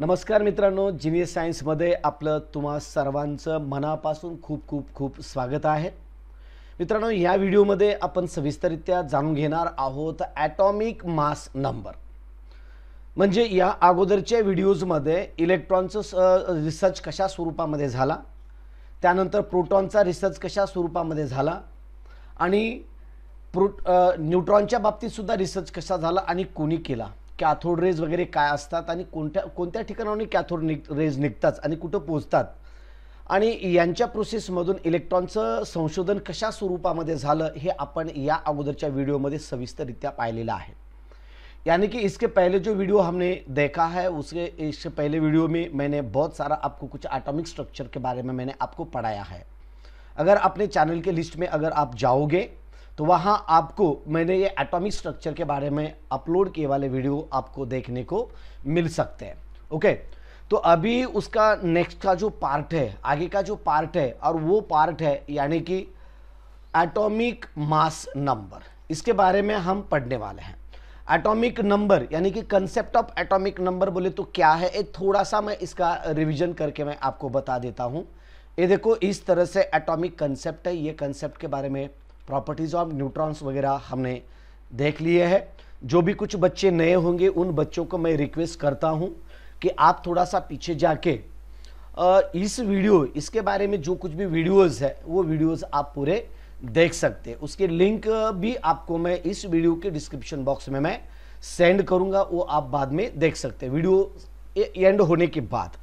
नमस्कार मित्रांनो जिनियस सायन्समध्ये आपलं तुम्हा सर्वांचं मनापासून खूप खूप खूप स्वागत आहे मित्रांनो या व्हिडिओमध्ये आपण सविस्तरित्या जाणून घेणार आहोत ॲटॉमिक मास नंबर म्हणजे या अगोदरच्या व्हिडिओजमध्ये इलेक्ट्रॉनचं रिसर्च कशा स्वरूपामध्ये झाला त्यानंतर प्रोटॉनचा रिसर्च कशा स्वरूपामध्ये झाला आणि प्रो न्यूट्रॉनच्या बाबतीतसुद्धा रिसर्च कसा झाला आणि कोणी केला कॅथोड रेज वगैरे काय असतात आणि कोणत्या कोणत्या ठिकाणावरून कॅथोड निक रेज निघतात आणि कुठं पोचतात आणि यांच्या प्रोसेसमधून इलेक्ट्रॉनचं संशोधन कशा स्वरूपामध्ये झालं हे आपण या अगोदरच्या व्हिडिओमध्ये सविस्तररित्या पाहिलेलं आहे यानी की इसके पहले जो वीडियो हमने देखा है उसके इससे पहले वीडियो में मैंने बहुत सारा आपको कुछ एटॉमिक स्ट्रक्चर के बारे में मैंने आपको पढ़ाया है अगर अपने चैनल के लिस्ट में अगर आप जाओगे तो वहाँ आपको मैंने ये एटॉमिक स्ट्रक्चर के बारे में अपलोड किए वाले वीडियो आपको देखने को मिल सकते हैं ओके तो अभी उसका नेक्स्ट का जो पार्ट है आगे का जो पार्ट है और वो पार्ट है यानी कि एटॉमिक मास नंबर इसके बारे में हम पढ़ने वाले हैं एटॉमिक नंबर यानी कि कंसेप्ट ऑफ एटॉमिक नंबर बोले तो क्या है एक थोड़ा सा मैं इसका रिवीजन करके मैं आपको बता देता हूँ ये देखो इस तरह से एटॉमिक कंसेप्ट है ये कंसेप्ट के बारे में प्रॉपर्टीज़ ऑफ न्यूट्रॉन्स वगैरह हमने देख लिए है जो भी कुछ बच्चे नए होंगे उन बच्चों को मैं रिक्वेस्ट करता हूँ कि आप थोड़ा सा पीछे जाके इस वीडियो इसके बारे में जो कुछ भी वीडियोस है वो वीडियोस आप पूरे देख सकते हैं उसके लिंक भी आपको मैं इस वीडियो के डिस्क्रिप्शन बॉक्स में मैं सेंड करूंगा वो आप बाद में देख सकते हैं वीडियो एंड होने के बाद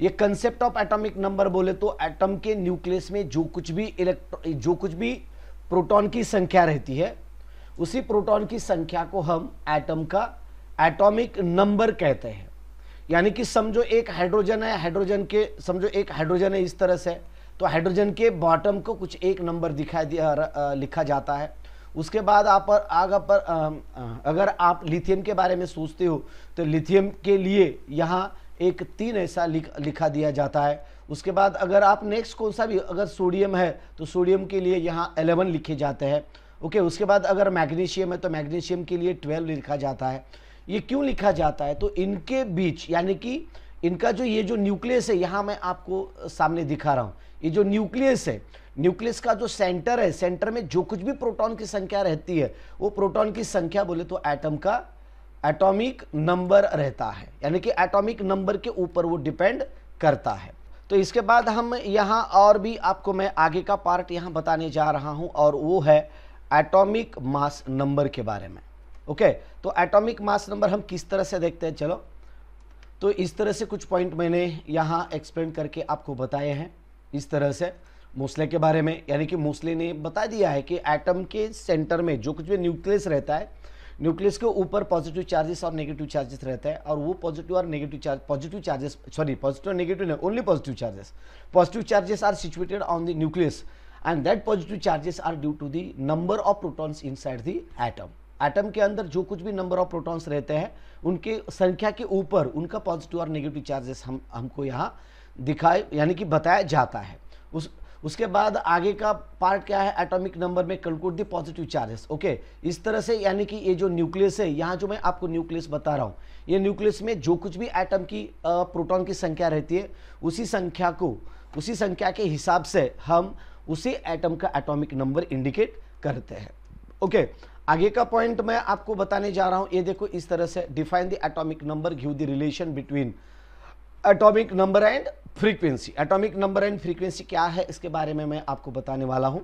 ये कंसेप्ट ऑफ एटॉमिक नंबर बोले तो एटम के न्यूक्लियस में जो कुछ भी इलेक्ट्रॉन जो कुछ भी प्रोटॉन की संख्या रहती है उसी प्रोटॉन की संख्या को हम एटम का एटॉमिक नंबर कहते हैं यानी कि समझो एक हाइड्रोजन है हाइड्रोजन के समझो एक हाइड्रोजन है इस तरह से तो हाइड्रोजन के बॉटम को कुछ एक नंबर दिखा दिया लिखा जाता है उसके बाद आप पर आग पर अगर आप लिथियम के बारे में सोचते हो तो लिथियम के लिए यहाँ एक तीन ऐसा लिख, लिखा दिया जाता है उसके बाद अगर आप नेक्स्ट कौन सा भी अगर सोडियम है तो सोडियम के लिए यहाँ एलेवन लिखे जाते हैं ओके उसके बाद अगर मैग्नीशियम है तो मैग्नीशियम के लिए ट्वेल्व लिखा जाता है ये क्यों लिखा जाता है तो इनके बीच यानी कि इनका जो ये जो न्यूक्लियस है यहाँ मैं आपको सामने दिखा रहा हूँ ये जो न्यूक्लियस है न्यूक्लियस का जो सेंटर है सेंटर में जो कुछ भी प्रोटॉन की संख्या रहती है वो प्रोटॉन की संख्या बोले तो एटम का एटॉमिक नंबर रहता है यानी कि एटॉमिक नंबर के ऊपर वो डिपेंड करता है तो इसके बाद हम यहाँ और भी आपको मैं आगे का पार्ट यहाँ बताने जा रहा हूँ और वो है एटॉमिक मास नंबर के बारे में ओके तो एटॉमिक मास नंबर हम किस तरह से देखते हैं चलो तो इस तरह से कुछ पॉइंट मैंने यहाँ एक्सप्लेन करके आपको बताए हैं इस तरह से मूसले के बारे में यानी कि मूसले ने बता दिया है कि एटम के सेंटर में जो कुछ भी न्यूक्लियस रहता है न्यूक्लियस के ऊपर पॉजिटिव चार्जेस और नेगेटिव चार्जेस रहते हैं और वो पॉजिटिव और negative charge positive charges sorry positive और नेगेटिव नहीं only positive charges positive charges are situated on the nucleus and that positive charges are due to the number of protons side the atom atom के अंदर जो कुछ भी number of protons रहते हैं उनके संख्या के ऊपर उनका पॉजिटिव और नेगेटिव चार्जेस हम हमको यहाँ दिखाए यानी कि बताया जाता है उस उसके बाद आगे का पार्ट क्या है एटॉमिक नंबर में conclude the positive charges okay इस तरह से यानी कि ये जो न्यूक्लियस है यहाँ जो मैं आपको न्यूक्लियस बता रहा हूँ ये न्यूक्लियस में जो कुछ भी एटम की प्रोटॉन की संख्या रहती है उसी संख्या को उसी संख्या के हिसाब से हम उसी एटम का एटॉमिक नंबर इंडिकेट करते हैं ओके आगे का पॉइंट मैं आपको बताने जा रहा हूँ ये देखो इस तरह से define the atomic number give the relation between atomic number and frequency atomic number and frequency क्या है इसके बारे में मैं आपको बताने वाला हूँ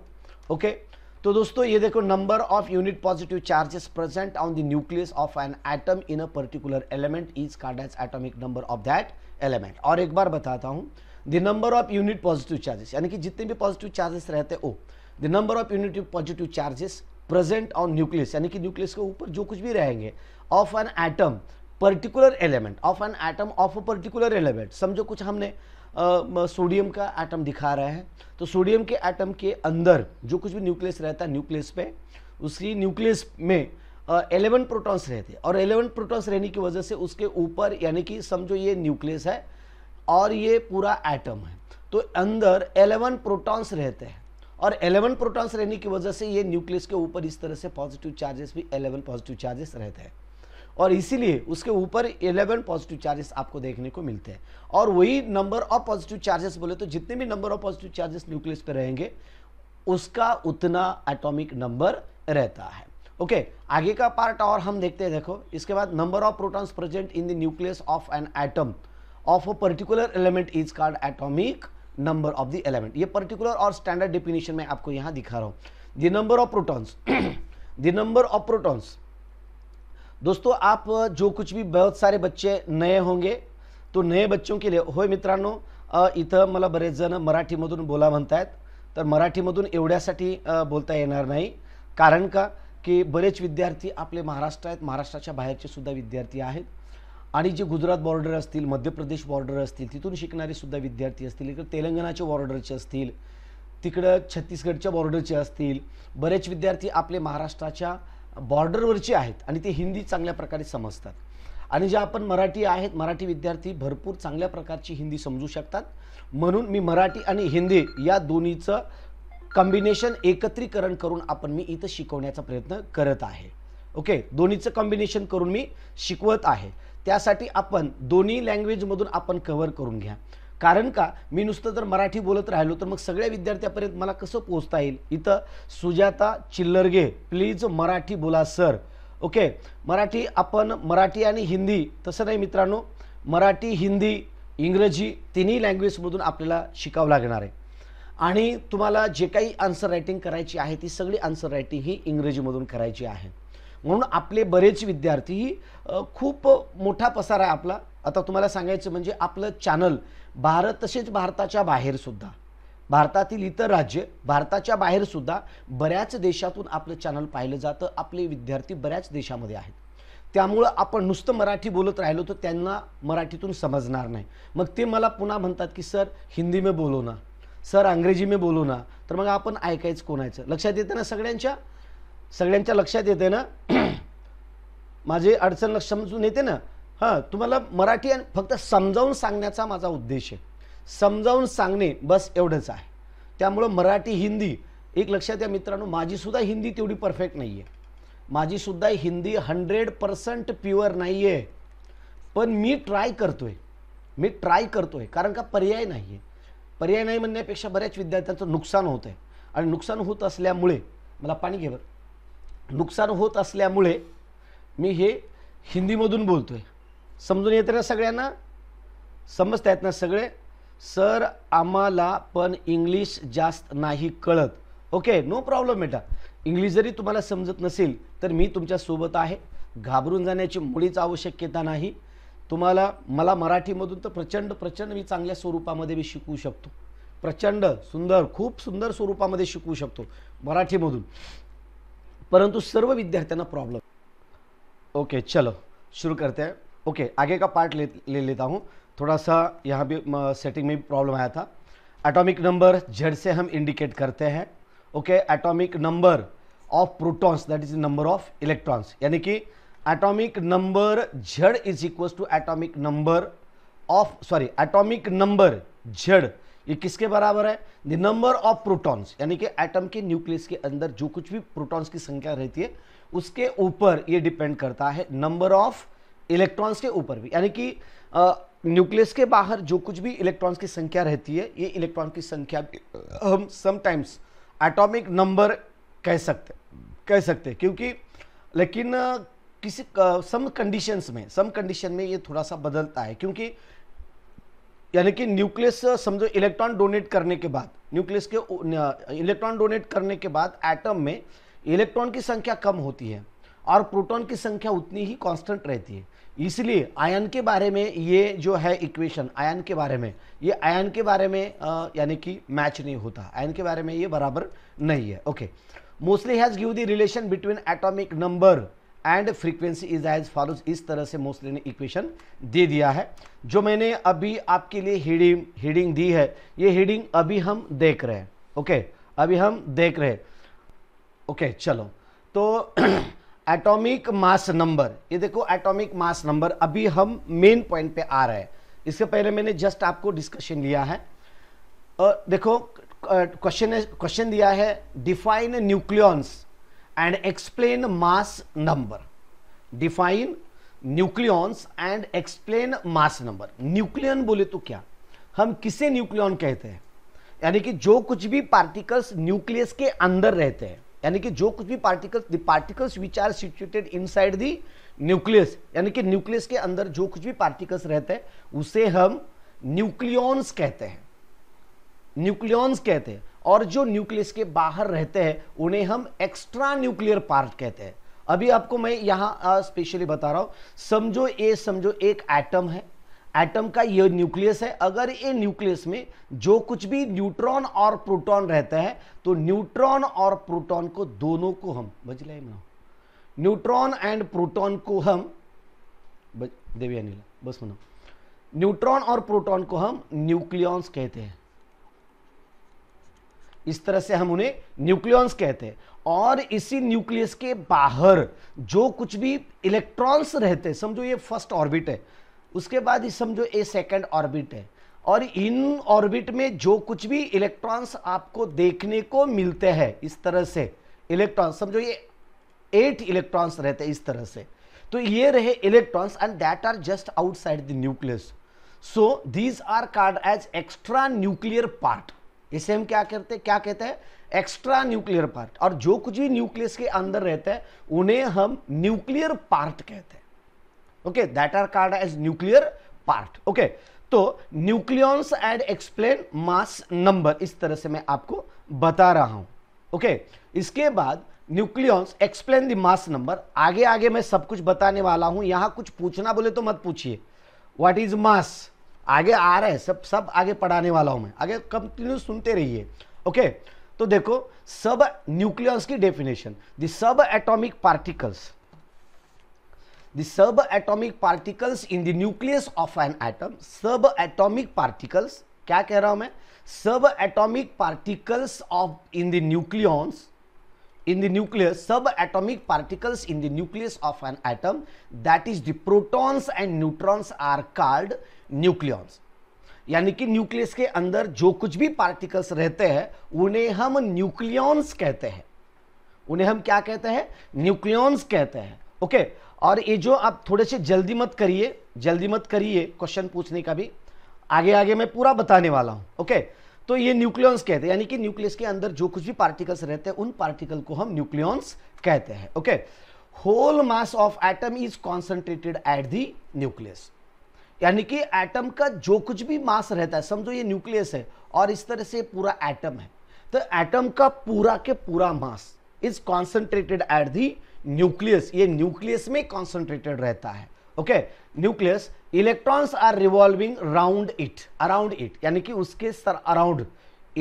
ओके okay? तो दोस्तों ये देखो number of unit positive charges present on the nucleus of an atom in a particular element is called as atomic number of that element और एक बार बताता हूँ the number of unit positive charges यानी कि जितने भी पॉजिटिव चार्जेस रहते हैं वो the number of unit positive charges present on nucleus यानी कि न्यूक्लियस के ऊपर जो कुछ भी रहेंगे of an atom particular element of an atom of a particular element समझो कुछ हमने सोडियम का एटम दिखा रहा है तो सोडियम के एटम के अंदर जो कुछ भी न्यूक्लियस रहता है न्यूक्लियस पे उसकी न्यूक्लियस में एलेवन प्रोटॉन्स रहते हैं और एलेवन प्रोटॉन्स रहने की वजह से उसके ऊपर यानी कि समझो ये न्यूक्लियस है और ये पूरा एटम है तो अंदर एलेवन प्रोटॉन्स रहते हैं और एलेवन प्रोटॉन्स रहने की वजह से ये न्यूक्लियस के ऊपर इस तरह से पॉजिटिव चार्जेस भी एलेवन पॉजिटिव चार्जेस रहते हैं और इसीलिए उसके ऊपर 11 पॉजिटिव चार्जेस आपको देखने को मिलते हैं और वही नंबर ऑफ पॉजिटिव चार्जेस बोले तो जितने भी number of positive charges nucleus पे रहेंगे उसका उतना एटॉमिक नंबर रहता है ओके okay, आगे का पार्ट और हम देखते हैं देखो इसके बाद number of protons present in the nucleus of an atom of a particular element is called atomic number of the element ये पर्टिकुलर और स्टैंडर्ड डिफिनेशन में आपको यहां दिखा रहा हूं the number of protons the number of protons दोस्तों आप जो कुछ भी बहुत सारे बच्चे नए होंगे तो नए बच्चों के लिए होय मित्रांनो इथं मला बरेच जण मराठीमधून बोला म्हणत आहेत तर मराठीमधून एवढ्यासाठी बोलता येणार नाही कारण का की बरेच विद्यार्थी आपले महाराष्ट्र आहेत महाराष्ट्राच्या बाहेरचे सुद्धा विद्यार्थी आहेत आणि जे गुजरात बॉर्डर असतील मध्य प्रदेश बॉर्डर असतील तिथून शिकणारेसुद्धा सुद्धा विद्यार्थी असतील इकडे तेलंगणाच्या बॉर्डरचे असतील तिकडं छत्तीसगडच्या बॉर्डरचे असतील बरेच विद्यार्थी आपले महाराष्ट्राच्या बॉर्डरवरची आहेत आणि ते हिंदी चांगल्या प्रकारे समजतात आणि ज्या आपण मराठी आहेत मराठी विद्यार्थी भरपूर चांगल्या प्रकारची हिंदी समजू शकतात म्हणून मी मराठी आणि हिंदी या दोन्हीचं कॉम्बिनेशन एकत्रीकरण करून आपण मी इथं शिकवण्याचा प्रयत्न करत आहे ओके दोन्हीचं कॉम्बिनेशन करून मी शिकवत आहे त्यासाठी आपण दोन्ही लँग्वेजमधून आपण कव्हर करून घ्या कारण का मी नुसतं जर मराठी बोलत राहिलो तर मग सगळ्या विद्यार्थ्यापर्यंत मला कसं पोहोचता येईल इथं सुजाता चिल्लरगे प्लीज मराठी बोला सर ओके मराठी आपण मराठी आणि हिंदी तसं नाही मित्रांनो मराठी हिंदी इंग्रजी तिन्ही लँग्वेजमधून आपल्याला शिकावं लागणार आहे आणि तुम्हाला जे काही आन्सर रायटिंग करायची आहे ती सगळी आन्सर रायटिंग ही इंग्रजीमधून करायची आहे म्हणून आपले बरेच विद्यार्थी खूप मोठा पसार आहे आपला आता तुम्हाला सांगायचं म्हणजे आपलं चॅनल भारत तसेच भारताच्या बाहेर सुद्धा भारतातील इतर राज्य भारताच्या बाहेर सुद्धा बऱ्याच देशातून आपलं चॅनल पाहिलं जातं आपले विद्यार्थी बऱ्याच देशामध्ये आहेत त्यामुळं आपण नुसतं मराठी बोलत राहिलो तर त्यांना मराठीतून समजणार नाही मग ते मला पुन्हा म्हणतात की सर हिंदी मे बोलो ना सर अंग्रेजी मे बोलो ना तर मग आपण ऐकायचं कोणायचं लक्षात येतं ना सगळ्यांच्या सगळ्यांच्या लक्षात येते ना माझे अडचण समजून येते ना हां तुम्हाला मराठी आणि फक्त समजावून सांगण्याचा माझा उद्देश आहे समजावून सांगणे बस एवढंच आहे त्यामुळं मराठी हिंदी एक लक्षात या मित्रांनो माझीसुद्धा हिंदी तेवढी परफेक्ट नाही आहे माझीसुद्धा हिंदी हंड्रेड पर्सेंट प्युअर नाही आहे पण मी ट्राय करतो आहे मी ट्राय करतो आहे कारण का पर्याय नाही आहे पर्याय नाही म्हणण्यापेक्षा बऱ्याच विद्यार्थ्यांचं नुकसान होत आहे आणि नुकसान होत असल्यामुळे मला पाणी घे नुकसान होत असल्यामुळे मी हे हिंदीमधून बोलतो आहे समजून येते ना सगळ्यांना समजत आहेत ना सगळे सर आम्हाला पण इंग्लिश जास्त नाही कळत ओके नो प्रॉब्लेम बेटा इंग्लिश जरी तुम्हाला समजत नसेल तर मी तुमच्यासोबत आहे घाबरून जाण्याची मुळीच आवश्यकता नाही तुम्हाला मला मराठीमधून तर प्रचंड प्रचंड मी चांगल्या स्वरूपामध्ये मी शिकवू शकतो प्रचंड सुंदर खूप सुंदर स्वरूपामध्ये शिकवू शकतो मराठीमधून परंतु सर्व विद्यार्थ्यांना प्रॉब्लेम ओके चलो सुरू करते ओके okay, आगे का पार्ट ले, ले लेता हूँ थोड़ा सा यहाँ भी सेटिंग में भी प्रॉब्लम आया था एटॉमिक नंबर जेड से हम इंडिकेट करते हैं okay atomic number of protons that is number of electrons यानी कि atomic number Z is equal to atomic number of sorry atomic number Z ये किसके बराबर है द नंबर ऑफ प्रोटॉन्स यानी कि एटम के न्यूक्लियस के अंदर जो कुछ भी प्रोटॉन्स की संख्या रहती है उसके ऊपर ये डिपेंड करता है नंबर ऑफ इलेक्ट्रॉन्स के ऊपर भी यानी कि न्यूक्लियस के बाहर जो कुछ भी इलेक्ट्रॉन्स की संख्या रहती है ये इलेक्ट्रॉन की संख्या हम समटाइम्स एटॉमिक नंबर कह सकते कह सकते क्योंकि लेकिन किसी सम कंडीशंस में सम कंडीशन में ये थोड़ा सा बदलता है क्योंकि यानी कि न्यूक्लियस समझो इलेक्ट्रॉन डोनेट करने के बाद न्यूक्लियस के इलेक्ट्रॉन डोनेट करने के बाद एटम में इलेक्ट्रॉन की संख्या कम होती है और प्रोटॉन की संख्या उतनी ही कांस्टेंट रहती है इसलिए आयन के बारे में ये जो है इक्वेशन आयन के बारे में ये आयन के बारे में यानी कि मैच नहीं होता आयन के बारे में ये बराबर नहीं है okay mostly has give the relation between atomic number and frequency is as follows इस तरह से मोस्टली ने इक्वेशन दे दिया है जो मैंने अभी आपके लिए हेडिंग हेडिंग दी है ये हेडिंग अभी हम देख रहे हैं ओके okay? अभी हम देख रहे हैं ओके okay, चलो तो एटॉमिक मास नंबर ये देखो एटॉमिक मास नंबर अभी हम मेन पॉइंट पे आ रहे हैं इससे पहले मैंने जस्ट आपको डिस्कशन लिया है और देखो क्वेश्चन क्वेश्चन दिया है define nucleons and explain mass number define nucleons and explain mass number nucleon बोले तो क्या हम किसे न्यूक्लियॉन कहते हैं यानी कि जो कुछ भी पार्टिकल्स न्यूक्लियस के अंदर रहते हैं यानी कि जो कुछ भी particles the particles which are situated side the nucleus यानी कि न्यूक्लियस के अंदर जो कुछ भी पार्टिकल्स रहते हैं उसे हम न्यूक्लियॉन्स कहते हैं न्यूक्लियॉन्स कहते हैं और जो न्यूक्लियस के बाहर रहते हैं उन्हें हम एक्स्ट्रा न्यूक्लियर पार्ट कहते हैं अभी आपको मैं यहां स्पेशली बता रहा हूं समझो ये समझो एक एटम है एटम का ये न्यूक्लियस है अगर ये न्यूक्लियस में जो कुछ भी न्यूट्रॉन और प्रोटॉन रहता है तो न्यूट्रॉन और प्रोटॉन को दोनों को हम बज लाए न्यूट्रॉन एंड प्रोटॉन को हम देवी अनिल बस मनो न्यूट्रॉन और प्रोटॉन को हम न्यूक्लियॉन्स कहते हैं इस तरह से हम उन्हें न्यूक्लियॉन्स कहते हैं और इसी न्यूक्लियस के बाहर जो कुछ भी इलेक्ट्रॉन्स रहते समझो ये फर्स्ट ऑर्बिट है उसके बाद इस समझो ए सेकंड ऑर्बिट है और इन ऑर्बिट में जो कुछ भी इलेक्ट्रॉन्स आपको देखने को मिलते हैं इस तरह से इलेक्ट्रॉन्स समझो ये एट इलेक्ट्रॉन्स रहते हैं इस तरह से तो ये रहे electrons and that are just outside the nucleus so these are called as extra nuclear part इसे हम क्या करते क्या कहते हैं एक्स्ट्रा न्यूक्लियर पार्ट और जो कुछ भी न्यूक्लियस के अंदर रहते हैं उन्हें हम न्यूक्लियर पार्ट कहते हैं okay that are called as nuclear part okay तो nucleons and explain mass number इस तरह से मैं आपको बता रहा हूं ओके okay? इसके बाद nucleons explain the mass number आगे आगे मैं सब कुछ बताने वाला हूं यहां कुछ पूछना बोले तो मत पूछिए व्हाट इज मास आगे आ रहा है सब सब आगे पढ़ाने वाला हूं मैं आगे कंटिन्यू सुनते रहिए ओके okay? तो देखो सब न्यूक्लियंस की definition the subatomic particles the subatomic particles in the nucleus of an atom subatomic particles क्या कह रहा हूं मैं subatomic particles of in the nucleons in the nucleus subatomic particles in the nucleus of an atom that is the protons and neutrons are called nucleons यानी कि nucleus के अंदर जो कुछ भी पार्टिकल्स रहते हैं उन्हें हम न्यूक्लियॉन्स कहते हैं उन्हें हम क्या कहते हैं न्यूक्लियॉन्स कहते हैं ओके और ये जो आप थोड़े से जल्दी मत करिए जल्दी मत करिए क्वेश्चन पूछने का भी आगे आगे मैं पूरा बताने वाला हूं ओके तो ये न्यूक्लियंस कहते हैं यानी कि न्यूक्लियस के अंदर जो कुछ भी पार्टिकल्स रहते हैं उन पार्टिकल को हम न्यूक्लियंस कहते हैं okay whole mass of atom is concentrated at the nucleus यानी कि एटम का जो कुछ भी मास रहता है समझो ये न्यूक्लियस है और इस तरह से पूरा एटम है तो एटम का पूरा के पूरा mass is concentrated at the nucleus ये न्यूक्लियस में कॉन्सेंट्रेटेड रहता है okay nucleus electrons are revolving round it around it यानी कि उसके सर अराउंड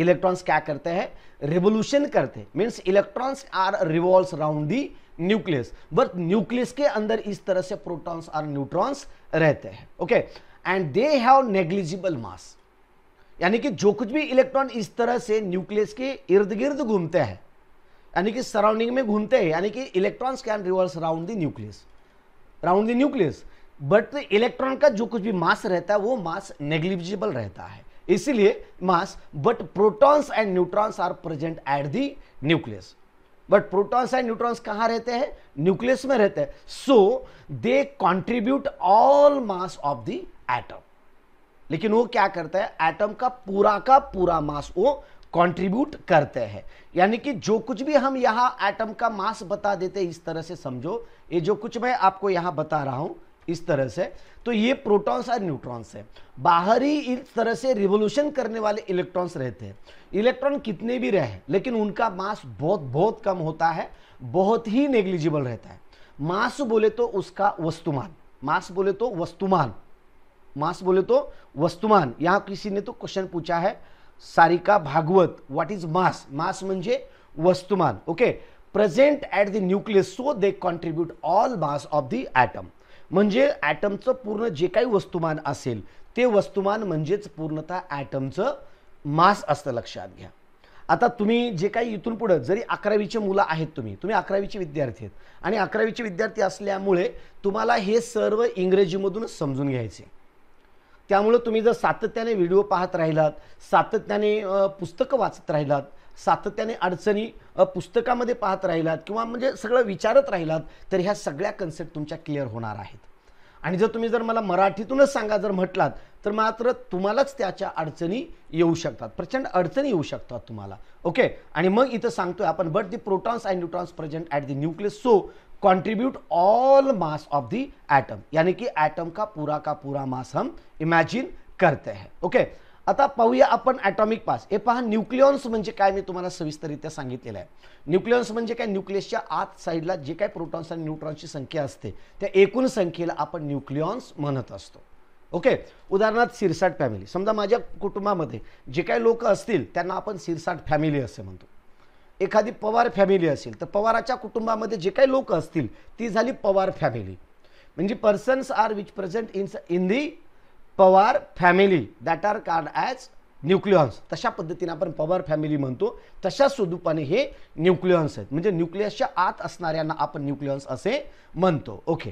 इलेक्ट्रॉन्स क्या करते हैं रिवोल्यूशन करते means electrons are revolve round the nucleus but nucleus के अंदर इस तरह से प्रोटॉन्स और न्यूट्रॉन्स रहते हैं okay and they have negligible mass यानी कि जो कुछ भी इलेक्ट्रॉन इस तरह से न्यूक्लियस के इर्द गिर्द घूमते हैं यानी कि सराउंडिंग में घूमते हैं यानी कि electrons can reverse round the nucleus round the nucleus but electron का जो कुछ भी मास रहता है वो मास नेग्लिजिबल रहता है इसीलिए mass but protons and neutrons are present at the nucleus but protons and neutrons कहाँ रहते हैं न्यूक्लियस में रहते हैं so they contribute all mass of the atom लेकिन वो क्या करता है एटम का पूरा का पूरा मास वो कंट्रीब्यूट करते हैं यानी कि जो कुछ भी हम यहाँ एटम का मास बता देते इस तरह से समझो ये जो कुछ मैं आपको यहाँ बता रहा हूँ इस तरह से तो ये प्रोटॉन्स और न्यूट्रॉन्स है बाहरी इस तरह से रिवोल्यूशन करने वाले इलेक्ट्रॉन्स रहते हैं इलेक्ट्रॉन कितने भी रहे लेकिन उनका मास बहुत बहुत कम होता है बहुत ही नेग्लिजिबल रहता है मास बोले तो उसका वस्तुमान मास बोले तो वस्तुमान मास बोले तो वस्तुमान यहां किसी ने तो क्वेश्चन पूछा है Sarika Bhagwat what is mass mass म्हणजे वस्तुमान okay present at the nucleus so they contribute all mass of the atom म्हणजे ॲटमचं पूर्ण जे काही वस्तुमान असेल ते वस्तुमान म्हणजेच पूर्णतः ॲटमचं मास असतं लक्षात घ्या आता तुम्ही जे काही इथून पुढं जरी अकरावीचे मुलं आहेत तुम्ही तुम्ही अकरावीचे विद्यार्थी आहेत आणि अकरावीचे विद्यार्थी असल्यामुळे तुम्हाला हे सर्व इंग्रजीमधूनच समजून घ्यायचे त्यामुळं तुम्ही जर सातत्याने व्हिडिओ पाहत राहिलात सातत्याने पुस्तकं वाचत राहिलात सातत्याने अडचणी पुस्तकामध्ये पाहत राहिलात किंवा म्हणजे सगळं विचारत राहिलात तर ह्या सगळ्या कन्सेप्ट तुमच्या क्लिअर होणार आहेत आणि जर तुम्ही जर मला मराठीतूनच सांगा जर म्हटलात तर मात्र तुम्हालाच त्याच्या अडचणी येऊ शकतात प्रचंड अडचणी येऊ शकतात तुम्हाला ओके आणि मग इथं सांगतोय आपण but the protons and neutrons present at the nucleus so contribute all mass of the atom यानी की एटम का पूरा का पूरा मास हम इमॅजिन करते हैं ओके आता पाहूया आपण ॲटॉमिक पास हे पहा न्यूक्लियॉन्स म्हणजे काय मी तुम्हाला सविस्तरित्या सांगितलेलं आहे न्यूक्लियॉन्स म्हणजे काय न्यूक्लियसच्या आत साईडला जे काय प्रोटॉन्स आणि न्यूट्रॉन्सची संख्या असते त्या एकूण संख्येला आपण न्यूक्लियॉन्स म्हणत असतो ओके उदाहरणार्थ सिरसाट फॅमिली समजा माझ्या कुटुंबामध्ये जे काही लोक असतील त्यांना आपण सिरसाट फॅमिली असे म्हणतो एखादी पवार फॅमिली असेल तर पवाराच्या कुटुंबामध्ये जे काही लोक असतील ती झाली पवार फॅमिली म्हणजे persons are which present in in the Pawar family that are called as nucleons तशा पद्धतीने आपण पवार फॅमिली म्हणतो तशा स्वरूपाने हे न्यूक्लियन्स आहेत म्हणजे न्यूक्लियसच्या आत असणाऱ्यांना आपण न्यूक्लियन्स असे म्हणतो ओके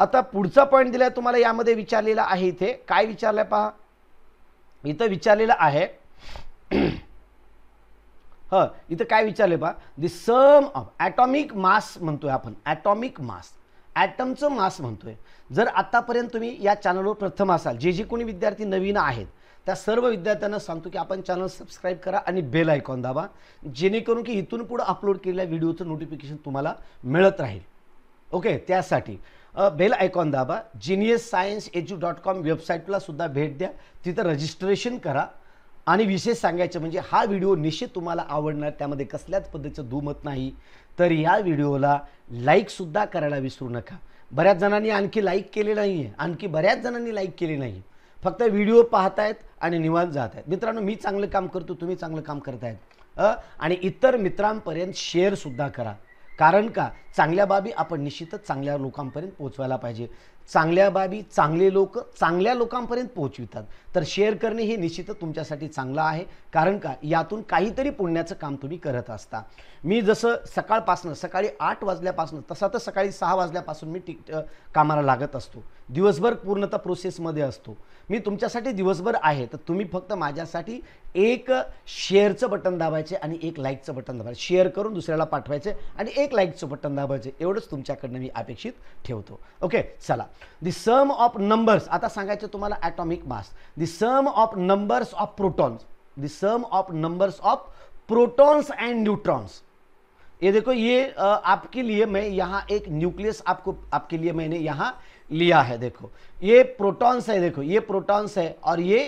आता पुढचा पॉईंट दिला तुम्हाला यामध्ये विचारलेला आहे इथे काय विचारलं पहा इथं विचारलेलं आहे इथं काय विचारले बा the sum of atomic mass म्हणतोय आपण ॲटॉमिक मास ॲटमचं मास म्हणतोय जर आत्तापर्यंत तुम्ही या चॅनलवर प्रथम असाल जे जे कोणी विद्यार्थी नवीन आहेत त्या सर्व विद्यार्थ्यांना सांगतो की आपण चॅनल सबस्क्राईब करा आणि बेल आयकॉन दाबा जेणेकरून की इथून पुढं अपलोड केलेल्या व्हिडिओचं नोटिफिकेशन तुम्हाला मिळत राहील ओके त्यासाठी बेल आयकॉन दाबा genius science edu dot com वेबसाईटला सुद्धा भेट द्या तिथं रजिस्ट्रेशन करा आणि विशेष सांगायचं म्हणजे हा व्हिडिओ निश्चित तुम्हाला आवडणार त्यामध्ये कसल्याच पद्धतीचं दुमत नाही तर या व्हिडिओला लाईकसुद्धा करायला विसरू नका बऱ्याच जणांनी आणखी लाईक केले नाही आहे आणखी बऱ्याच जणांनी लाईक केले नाही फक्त व्हिडिओ पाहतायत आणि निवांत जात आहेत मित्रांनो मी चांगलं काम करतो तुम्ही चांगलं काम करतायत आणि इतर मित्रांपर्यंत शेअरसुद्धा करा कारण का चांगल्या बाबी आपण निश्चितच चांगल्या लोकांपर्यंत पोचवायला पाहिजे चांगल्या बाबी चांगले लोक चांगल्या लोकांपर्यंत पोहोचवितात तर शेअर करणे हे निश्चित तुमच्यासाठी चांगलं आहे कारण का यातून काहीतरी पुण्याचं काम तुम्ही करत असता मी जसं सकाळपासनं सकाळी आठ वाजल्यापासून तसा तर सकाळी सहा वाजल्यापासून मी टिक कामाला लागत असतो दिवसभर पूर्णतः प्रोसेसमध्ये असतो मी तुमच्यासाठी दिवसभर आहे तर तुम्ही फक्त माझ्यासाठी एक शेअरचं बटन दाबायचे आणि एक लाईकचं बटन दाबायचं शेअर करून दुसऱ्याला पाठवायचे आणि एक लाईकचं बटन दाबायचे एवढंच तुमच्याकडनं मी अपेक्षित ठेवतो ओके चला द सम ऑफ नंबर्स आता संगाइए तुम्हारा atomic mass the sum of numbers of protons the sum of numbers of protons and neutrons ये देखो ये आपके लिए मैं यहाँ एक न्यूक्लियस आपको आपके लिए मैंने यहाँ लिया है देखो ये प्रोटॉन्स है देखो ये प्रोटॉन्स है और ये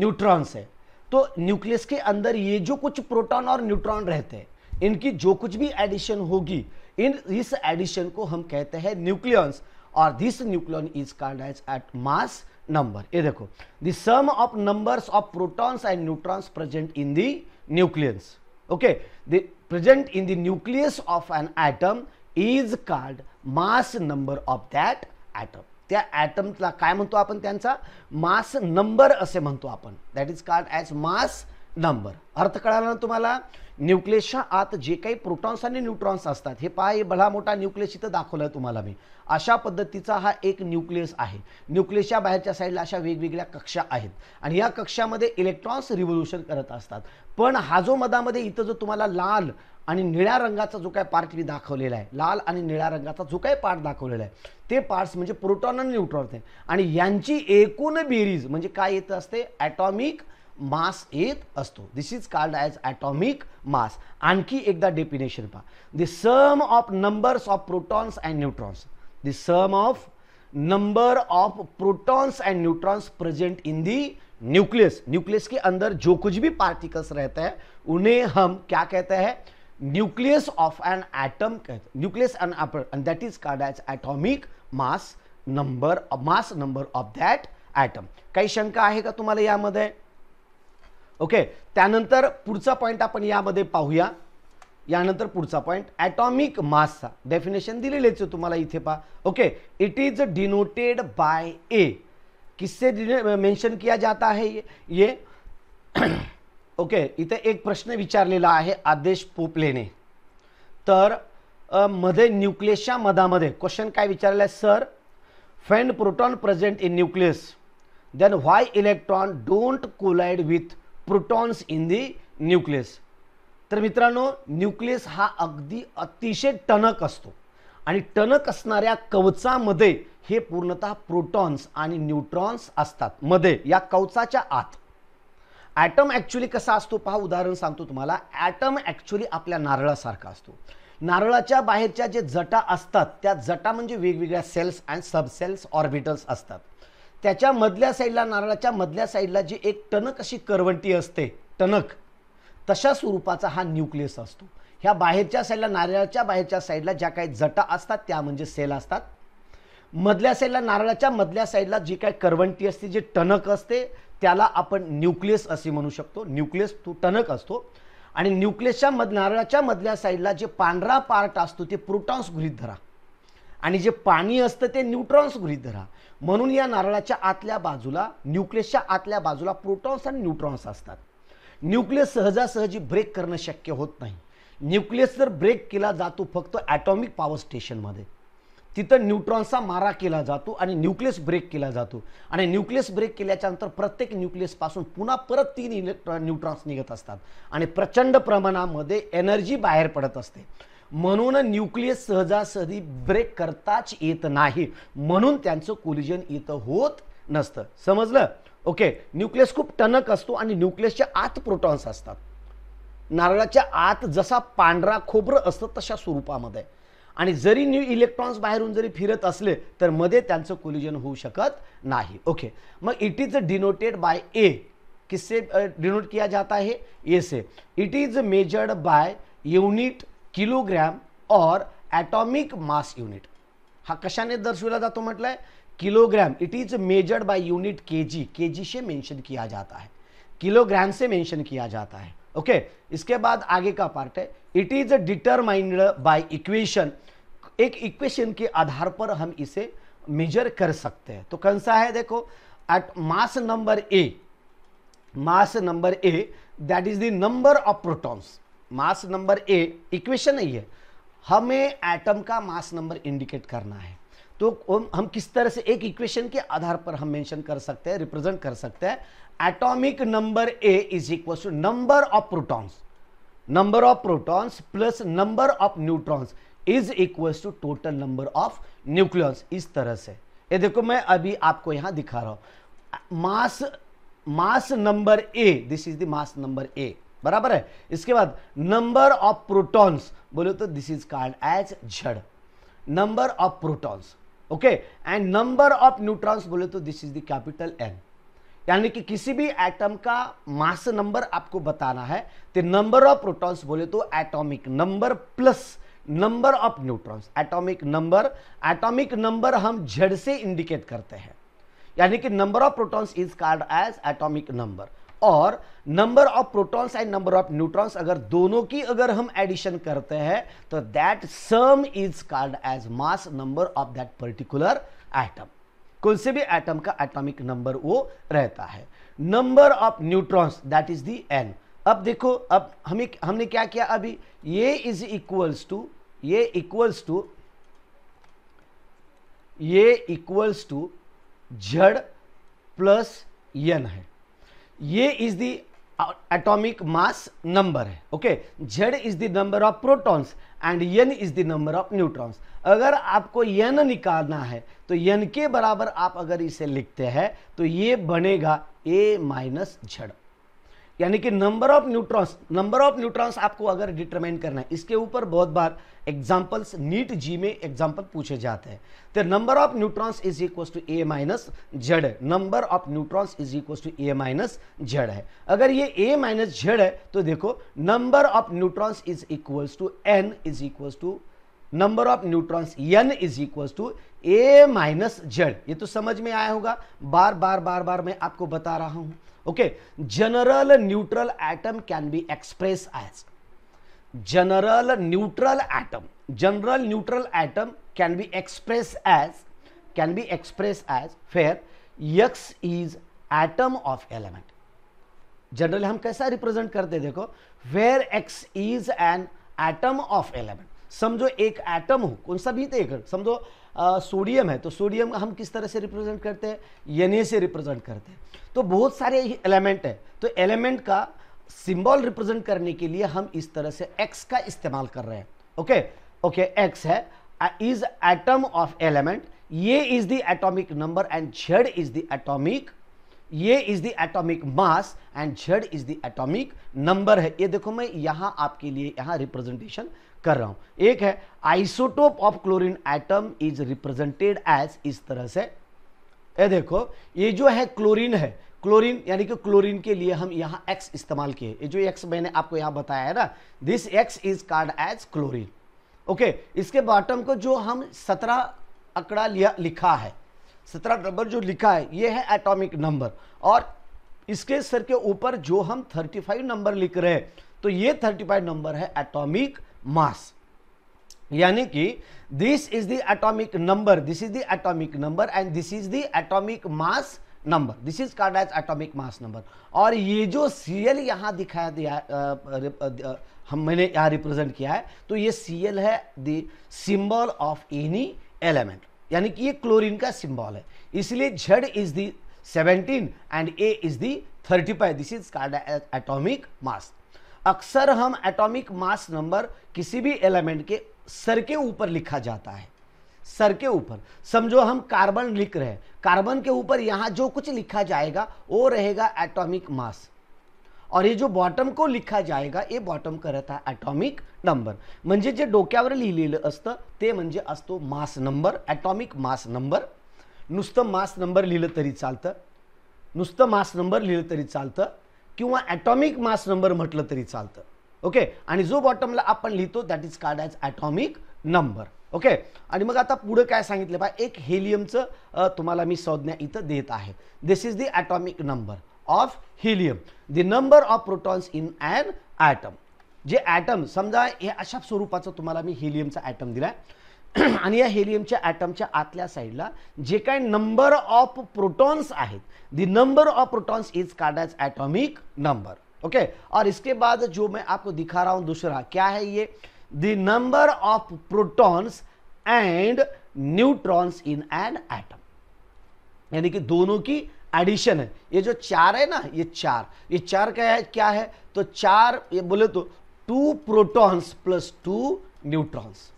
न्यूट्रॉन्स है तो न्यूक्लियस के अंदर ये जो कुछ प्रोटॉन और न्यूट्रॉन रहते हैं इनकी जो कुछ भी एडिशन होगी इन इस एडिशन को हम कहते हैं न्यूक्लियंस और this nucleon is called as at mass number ये देखो the sum of numbers of protons and neutrons present in the nucleons okay the present in the nucleus of an atom is called mass number of that atom त्या ला काय म्हणतो आपण त्यांचा mass number असे म्हणतो आपण that is called as mass number अर्थ कळाला ना तुम्हाला न्यूक्लियसच्या आत जे काही प्रोटॉन्स आणि न्यूट्रॉन्स असतात हे पहा हे भला मोठा न्यूक्लियस इथं दाखवला आहे तुम्हाला मी अशा पद्धतीचा हा एक न्यूक्लिअस आहे न्यूक्लियसच्या बाहेरच्या साईडला अशा वेगवेगळ्या कक्षा आहेत आणि या कक्षामध्ये इलेक्ट्रॉन्स रिव्होल्युशन करत असतात पण हा जो मधामध्ये इथं जो तुम्हाला लाल आणि निळ्या रंगाचा जो काय पार्ट मी दाखवलेला आहे लाल आणि निळ्या रंगाचा जो काही पार्ट दाखवलेला आहे ते पार्ट्स म्हणजे प्रोटॉन आणि न्यूट्रॉन आहे आणि यांची एकूण बेरीज म्हणजे काय येत असते ॲटॉमिक मास येत असतो this is called as atomic mass आणखी एकदा डेफिनेशन पा the sum of numbers of protons and neutrons the sum of number of protons and neutrons present in the nucleus nucleus के अंदर जो कुछ भी पार्टिकल्स रहते हैं उन्हें हम क्या कहते हैं न्यूक्लियस ऑफ एन एटम कहते हैं nucleus an and that is called as atomic mass number mass number of that atom कई शंका है का तुम्हाला यामध्ये ओके त्यानंतर पुढचा पॉईंट आपण यामध्ये पाहूया यानंतर पुढचा पॉईंट ॲटॉमिक मासचा डेफिनेशन दिलेलेच तुम्हाला इथे पहा okay it is denoted by A किस्से मेंशन किया जाता आहे ये ओके इथे एक प्रश्न विचारलेला आहे आदेश पोपलेने तर मध्ये न्यूक्लियसच्या मधामध्ये क्वेश्चन काय विचारलेला आहे sir fan proton present in nucleus then why electron don't collide with protons in the nucleus तर मित्रांनो न्यूक्लियस हा अगदी अतिशय टणक असतो आणि टणक असणाऱ्या कवचामध्ये हे पूर्णतः प्रोटॉन्स आणि न्यूट्रॉन्स असतात मध्ये या कवचाच्या आत ॲटम ॲक्च्युली कसा असतो पहा उदाहरण सांगतो तुम्हाला ॲटम ॲक्च्युली आपल्या नारळासारखा असतो नारळाच्या बाहेरच्या जे जटा असतात त्या जटा म्हणजे वेगवेगळ्या सेल्स अँड सबसेल्स ऑर्बिटल्स असतात त्याच्या मधल्या साईडला नारळाच्या मधल्या साईडला जी एक टणक अशी करवंटी असते टणक तशा स्वरूपाचा हा न्यूक्लियस असतो ह्या बाहेरच्या साईडला नारळाच्या बाहेरच्या साईडला ज्या काही जटा असतात त्या म्हणजे सेल असतात मधल्या साईडला नारळाच्या मधल्या साईडला जी काही करवंटी असते जे टणक असते त्याला आपण न्यूक्लियस असे म्हणू शकतो न्यूक्लियस तो टणक असतो आणि न्यूक्लियसच्या मध नारळाच्या मधल्या साईडला जे पांढरा पार्ट असतो ते प्रोटॉन्स गृहित धरा आणि जे पाणी असतं ते न्यूट्रॉन्स गृहित धरा म्हणून या नारळाच्या आतल्या बाजूला न्यूक्लियसच्या आतल्या बाजूला प्रोटॉन्स आणि न्यूट्रॉन्स असतात न्यूक्लियस सहजासहजी ब्रेक करणं शक्य होत नाही न्यूक्लियस जर ब्रेक केला जातो फक्त ॲटॉमिक पॉवर स्टेशनमध्ये तिथं न्यूट्रॉन्सचा मारा केला जातो आणि न्यूक्लियस ब्रेक केला जातो आणि न्यूक्लियस ब्रेक केल्याच्यानंतर प्रत्येक न्यूक्लियसपासून पुन्हा परत तीन इलेक्ट्रॉन न्यूट्रॉन्स निघत असतात आणि प्रचंड प्रमाणामध्ये एनर्जी बाहेर पडत असते म्हणून न्यूक्लियस सहजासहजी ब्रेक करताच येत नाही म्हणून त्यांचं कोलिजन इथं होत नसतं समजलं ओके न्यूक्लियस खूप टणक असतो आणि न्यूक्लियसच्या आत प्रोटॉन्स असतात नारळाच्या आत जसा पांढरा खोबरं असतं तशा स्वरूपामध्ये आणि जरी न्यू इलेक्ट्रॉन्स बाहेरून जरी फिरत असले तर मध्ये त्यांचं कोलिजन होऊ शकत नाही ओके मग it is denoted by A किस्से डिनोट किया जाता है ए से it is measured by unit kilogram और एटॉमिक मास यूनिट हा कशाने दर्शविला जो तो मटल मतलब है kilogram it is measured by unit KG KG से मेंशन किया जाता है किलोग्राम से मेंशन किया जाता है ओके okay? इसके बाद आगे का पार्ट है it is determined by equation एक इक्वेशन के आधार पर हम इसे मेजर कर सकते हैं तो कौन सा है देखो at mass number A mass number A that is the number of protons mass number A equation नहीं है हमें एटम का मास नंबर इंडिकेट करना है तो हम किस तरह से एक इक्वेशन के आधार पर हम मेंशन कर सकते हैं रिप्रेजेंट कर सकते हैं atomic number A is equal to number of protons number of protons plus number of neutrons is equal to total number of nucleons इस तरह से ये देखो मैं अभी आपको यहां दिखा रहा हूं mass mass number A this is the mass number A बराबर है इसके बाद नंबर ऑफ प्रोटॉन्स बोले तो this is called as Z number of protons okay and number of neutrons बोले तो this is the capital N यानी कि किसी भी एटम का मास नंबर आपको बताना है तो नंबर ऑफ प्रोटॉन्स बोले तो atomic number plus number of neutrons atomic number atomic number हम झड़ से इंडिकेट करते हैं यानी कि number of protons is called as atomic number और number of protons and number of neutrons अगर दोनों की अगर हम एडिशन करते हैं तो that sum is called as mass number of that particular atom कौन से भी एटम का एटॉमिक नंबर वो रहता है number of neutrons that is the N अब देखो अब हमें हमने क्या किया अभी ये इज इक्वल्स टू ये इक्वल्स टू ये equals to Z plus N है ये is the atomic mass number है okay Z is the number of protons and N is the number of neutrons अगर आपको यन निकालना है तो यन के बराबर आप अगर इसे लिखते हैं तो ये बनेगा ए माइनस झड यानी कि number of neutrons number of neutrons आपको अगर डिटरमाइन करना है इसके ऊपर बहुत बार एग्जाम्पल्स नीट जी में एग्जाम्पल पूछे जाते हैं तो number of neutrons is equal to A minus Z number of neutrons is equal to A minus Z है अगर ये ए माइनस जेड है तो देखो number of neutrons is equal to N is equal to number of neutrons N is equal to A minus Z ये तो समझ में आया होगा बार बार बार बार मैं आपको बता रहा हूं okay general neutral atom can be express as general neutral atom general neutral atom can be express as can be express as where X is atom of element general हम कैसा रिप्रेजेंट करते हैं देखो where X is an atom of element समझो एक atom हो कौन सा भी समझो सोडियम है तो सोडियम हम किस तरह से रिप्रेजेंट करते हैं एन से रिप्रेजेंट करते हैं तो बहुत सारे एलिमेंट है तो एलिमेंट का सिंबल रिप्रेजेंट करने के लिए हम इस तरह से एक्स का इस्तेमाल कर रहे हैं ओके ओके एक्स है इज एटम ऑफ एलिमेंट ये is the atomic number and Z is the atomic ये is the atomic mass and Z is the atomic number है ये देखो मैं यहां आपके लिए यहां रिप्रेजेंटेशन कर रहा हूं एक है isotope of chlorine atom is represented as इस तरह से ये देखो ये जो है क्लोरीन है क्लोरीन यानी कि क्लोरीन के लिए हम यहां एक्स इस्तेमाल किए ये जो एक्स मैंने आपको यहां बताया है ना this X is called as chlorine okay इसके बॉटम को जो हम सत्रह अकड़ा लिया लिखा है सत्रह नंबर जो लिखा है ये है एटॉमिक नंबर और इसके सर के ऊपर जो हम थर्टी फाइव नंबर लिख रहे हैं तो ये थर्टी फाइव नंबर है एटॉमिक मास यानी कि this is the atomic number this is the atomic number and this is the atomic mass number this is called as atomic mass number और ये जो सीएल यहां दिखाया दिया हम मैंने यहां रिप्रेजेंट किया है तो ये सीएल है the symbol of any element यानी कि ये क्लोरीन का सिंबल है इसलिए Z is the 17 A is the thirty 35. This is called as atomic mass अक्सर हम एटॉमिक मास नंबर किसी भी एलिमेंट के सर के ऊपर लिखा जाता है सर के ऊपर समझो हम कार्बन लिख रहे हैं कार्बन के ऊपर यहां जो कुछ लिखा जाएगा वो रहेगा एटॉमिक मास और ये जो बॉटम को लिखा जाएगा ये बॉटम रहता है एटॉमिक नंबर म्हणजे जे डोक्यावर लिहिलेलं असतं ते म्हणजे असतो mass number atomic mass number नुसतं मास नंबर लिहिलं तरी चालतं नुसतं मास नंबर लिहिलं तरी चालतं किंवा ॲटॉमिक मास नंबर म्हटलं तरी चालतं ओके आणि जो बॉटमला आपण लिहितो that is called as atomic number okay आणि मग आता पुढं काय सांगितलं बा एक हेलियमचं तुम्हाला मी संज्ञा इथं देत आहे this is the atomic number of helium the number of protons in an atom जे ॲटम समजा हे अशा स्वरूपाचं तुम्हाला मी हिलियमचा ॲटम दिला आणि या हेलियमच्या ॲटमच्या आतल्या जे का नंबर ऑफ प्रोटॉन्स आहेत the number of protons is called as atomic number okay और इसके बाद जो मैं आपको दिखा रहा हूं दूसरा क्या है ये the number of protons and neutrons in an atom यानी कि दोनों की एडिशन है ये जो चार है ना ये चार ये चार क्या है क्या है तो चार ये बोले तो two protons plus two neutrons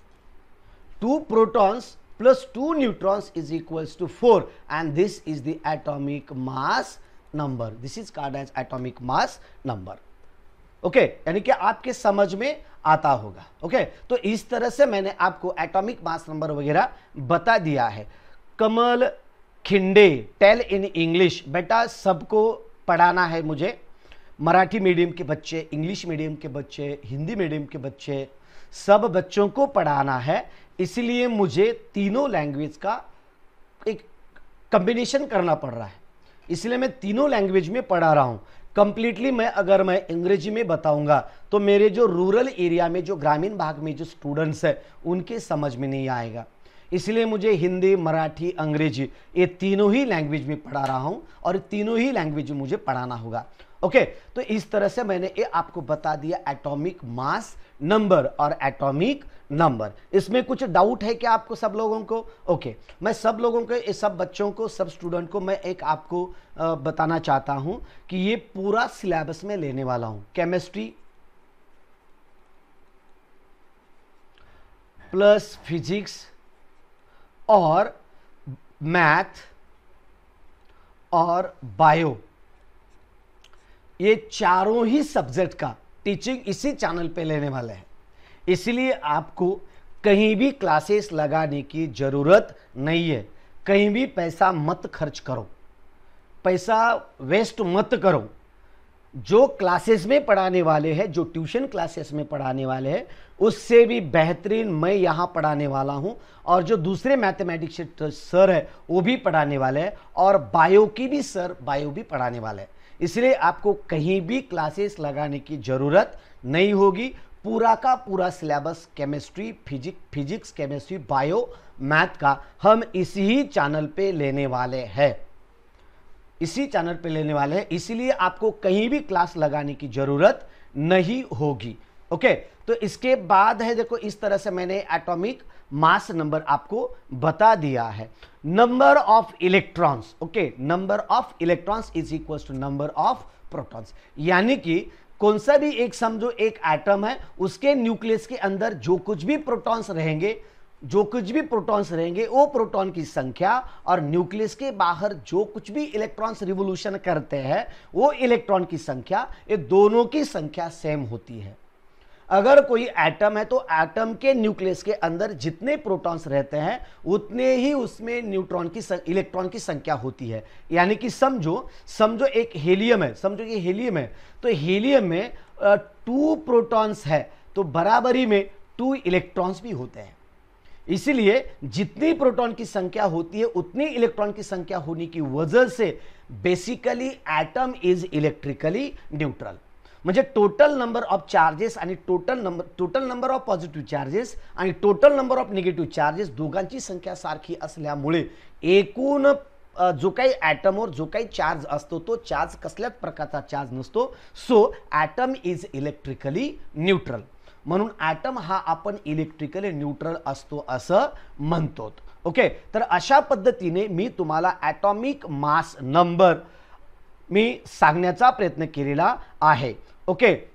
two protons plus two neutrons is equals to four and this is the atomic mass number. This is called as atomic mass number. Okay okay, यानी कि आपके समझ में आता होगा ओके okay, तो इस तरह से मैंने आपको एटॉमिक मास नंबर वगैरह बता दिया है कमल खिंडे टेल इन इंग्लिश बेटा सबको पढ़ाना है मुझे मराठी मीडियम के बच्चे इंग्लिश मीडियम के बच्चे हिंदी मीडियम के बच्चे सब बच्चों को पढ़ाना है इसलिए मुझे तीनों लैंग्वेज का एक कम्बिनेशन करना पड़ रहा है इसलिए मैं तीनों लैंग्वेज में पढ़ा रहा हूँ कंप्लीटली मैं अगर मैं अंग्रेजी में बताऊंगा तो मेरे जो रूरल एरिया में जो ग्रामीण भाग में जो स्टूडेंट्स हैं उनके समझ में नहीं आएगा इसलिए मुझे हिंदी मराठी अंग्रेजी ये तीनों ही लैंग्वेज में पढ़ा रहा हूँ और तीनों ही लैंग्वेज मुझे पढ़ाना होगा ओके तो इस तरह से मैंने ये आपको बता दिया एटॉमिक मास नंबर और एटॉमिक नंबर इसमें कुछ डाउट है क्या आपको सब लोगों को ओके okay. मैं सब लोगों को सब बच्चों को सब स्टूडेंट को मैं एक आपको बताना चाहता हूं कि ये पूरा सिलेबस में लेने वाला हूं केमिस्ट्री प्लस फिजिक्स और मैथ और बायो ये चारों ही सब्जेक्ट का टीचिंग इसी चैनल पे लेने वाले हैं इसलिए आपको कहीं भी क्लासेस लगाने की ज़रूरत नहीं है कहीं भी पैसा मत खर्च करो पैसा वेस्ट मत करो जो क्लासेस में पढ़ाने वाले हैं जो ट्यूशन क्लासेस में पढ़ाने वाले हैं उससे भी बेहतरीन मैं यहाँ पढ़ाने वाला हूँ और जो दूसरे मैथमेटिक्स सर है वो भी पढ़ाने वाले हैं और बायो की भी सर बायो भी पढ़ाने वाले हैं इसलिए आपको कहीं भी क्लासेस लगाने की ज़रूरत नहीं होगी पूरा का पूरा syllabus chemistry physic physics chemistry bio math का हम इसी ही चैनल पे लेने वाले हैं इसी चैनल पे लेने वाले हैं इसीलिए आपको कहीं भी क्लास लगाने की ज़रूरत नहीं होगी ओके तो इसके बाद है देखो इस तरह से मैंने एटॉमिक मास नंबर आपको बता दिया है number of electrons okay number of electrons is equal to number of protons यानी कि कौन सा भी एक समझो एक एटम है उसके न्यूक्लियस के अंदर जो कुछ भी प्रोटॉन्स रहेंगे जो कुछ भी प्रोटॉन्स रहेंगे वो प्रोटॉन की संख्या और न्यूक्लियस के बाहर जो कुछ भी इलेक्ट्रॉन्स रिवोल्यूशन करते हैं वो इलेक्ट्रॉन की संख्या ये दोनों की संख्या सेम होती है अगर कोई एटम है तो एटम के न्यूक्लियस के अंदर जितने प्रोटॉन्स रहते हैं उतने ही उसमें न्यूट्रॉन की इलेक्ट्रॉन की संख्या होती है यानी कि समझो समझो एक हेलियम है समझो कि हेलियम है तो हेलियम में टू प्रोटॉन्स है तो बराबरी में टू इलेक्ट्रॉन्स भी होते हैं इसीलिए जितनी प्रोटॉन की संख्या होती है उतनी इलेक्ट्रॉन की संख्या होने की वजह से basically atom is electrically neutral म्हणजे टोटल नंबर ऑफ चार्जेस आणि total number total number of positive charges आणि total number of negative charges दोघांची संख्या सारखी असल्यामुळे एकूण जो काही ॲटमवर जो काही चार्ज असतो तो चार्ज कसल्याच प्रकारचा चार्ज नसतो so atom is electrically neutral म्हणून ॲटम हा आपण इलेक्ट्रिकली न्यूट्रल असतो असं म्हणतो ओके तर अशा पद्धतीने मी तुम्हाला ॲटॉमिक मास नंबर मी सांगण्याचा प्रयत्न केलेला आहे okay